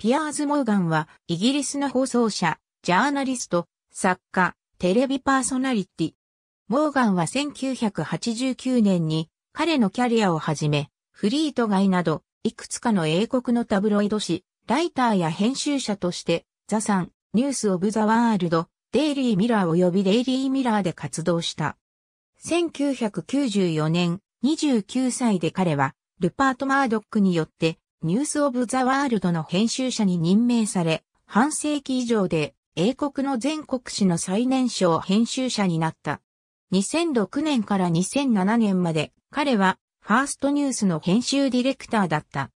ピアーズ・モーガンは、イギリスの放送者、ジャーナリスト、作家、テレビパーソナリティ。モーガンは1989年に、彼のキャリアをはじめ、フリート街など、いくつかの英国のタブロイド誌、ライターや編集者として、ザ・サン、ニュース・オブ・ザ・ワールド、デイリー・ミラー及びデイリー・ミラーで活動した。1994年、29歳で彼は、ルパート・マードックによってニュースオブザワールドの編集者に任命され、半世紀以上で英国の全国紙の最年少編集者になった。2006年から2007年まで彼はファーストニュースの編集ディレクターだった。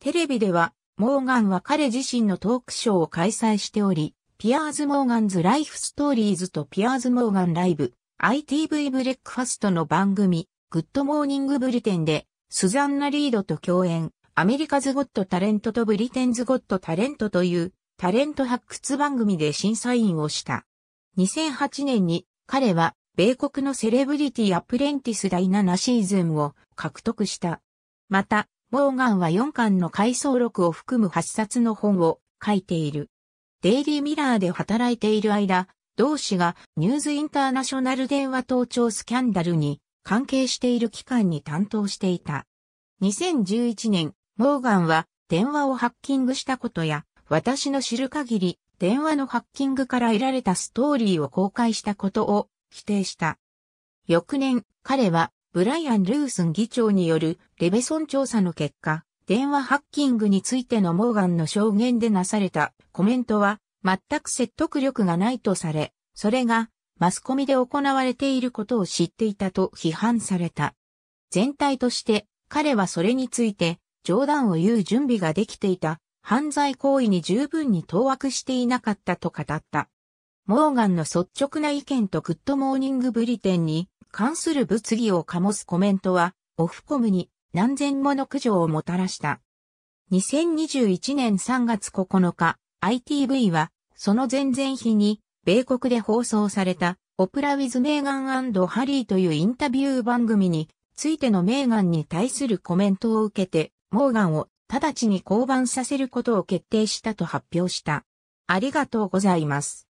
テレビではモーガンは彼自身のトークショーを開催しており、ピアーズ・モーガンズ・ライフ・ストーリーズとピアーズ・モーガン・ライブ、ITV ブレックファストの番組、グッド・モーニング・ブリテンで、スザンナ・リードと共演、アメリカズ・ゴット・タレントとブリテンズ・ゴット・タレントというタレント発掘番組で審査員をした。2008年に彼は米国のセレブリティ・アプレンティス第7シーズンを獲得した。また、モーガンは4巻の回想録を含む8冊の本を書いている。デイリー・ミラーで働いている間、同氏がニューズ・インターナショナル電話盗聴スキャンダルに関係している期間に担当していた。2011年、モーガンは電話をハッキングしたことや、私の知る限り、電話のハッキングから得られたストーリーを公開したことを否定した。翌年、彼はブライアン・ルースン議長によるレベソン調査の結果、電話ハッキングについてのモーガンの証言でなされたコメントは全く説得力がないとされ、それがマスコミで行われていることを知っていたと批判された。全体として彼はそれについて冗談を言う準備ができていた、犯罪行為に十分に当惑していなかったと語った。モーガンの率直な意見とグッドモーニングブリテンに関する物議を醸すコメントは、オフコムに何千もの苦情をもたらした。2021年3月9日、ITV は、その前々日に、米国で放送された、オプラ・ウィズ・メーガンハリーというインタビュー番組についてのメーガンに対するコメントを受けて、モーガンを直ちに降板させることを決定したと発表した。ありがとうございます。